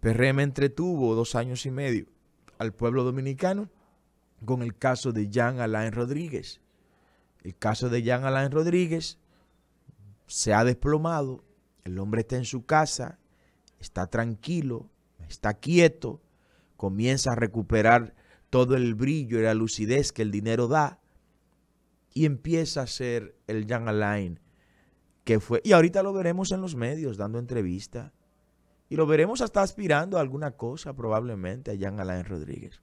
PRM e entretuvo dos años y medio al pueblo dominicano con el caso de Jean Alain Rodríguez. El caso de Jean Alain Rodríguez se ha desplomado, el hombre está en su casa, está tranquilo, está quieto, comienza a recuperar todo el brillo y la lucidez que el dinero da y empieza a ser el Jean Alain que fue. Y ahorita lo veremos en los medios dando entrevistas. Y lo veremos hasta aspirando a alguna cosa probablemente a Jan Alain Rodríguez.